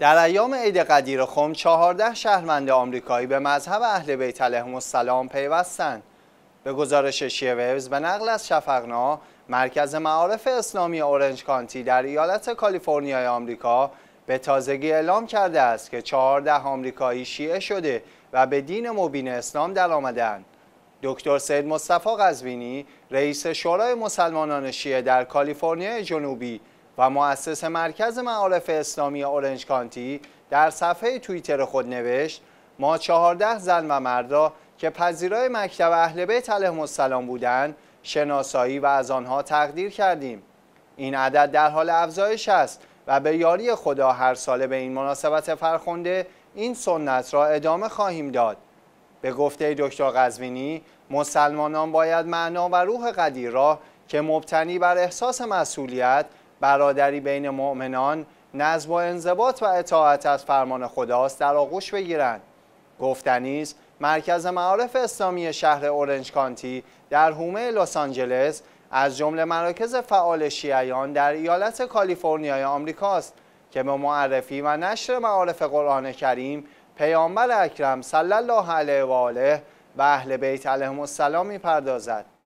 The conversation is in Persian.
در ایام عید قدیر خم 14 شهروند آمریکایی به مذهب اهل بیت علیهم السلام پیوستند. به گزارش شیوز به نقل از شفقنا مرکز معارف اسلامی اورنج کانتی در ایالت کالیفرنیای آمریکا به تازگی اعلام کرده است که چهارده آمریکایی شیعه شده و به دین مبین اسلام در آمدند. دکتر سید مصطفی قزوینی رئیس شورای مسلمانان شیعه در کالیفرنیا جنوبی و مؤسس مرکز معارف اسلامی اورنج کانتی در صفحه توییتر خود نوشت ما چهارده زن و مردا که پذیرای مکتب اهل بیت علیهم السلام بودند شناسایی و از آنها تقدیر کردیم این عدد در حال افزایش است و به یاری خدا هر ساله به این مناسبت فرخنده این سنت را ادامه خواهیم داد به گفته دکتر قزوینی مسلمانان باید معنا و روح قدیر را که مبتنی بر احساس مسئولیت برادری بین مؤمنان نزب و انضباط و اطاعت از فرمان خداست در آغوش بگیرند گفتنیز، مرکز معارف اسلامی شهر اورنج کانتی در هومه لس آنجلس از جمله مراکز فعال شیعیان در ایالت کالیفرنیای آمریکاست که به معرفی و نشر معارف قرآن کریم پیامبر اکرم صلی الله علیه و آله و اهل بیت علیهم السلام پردازد.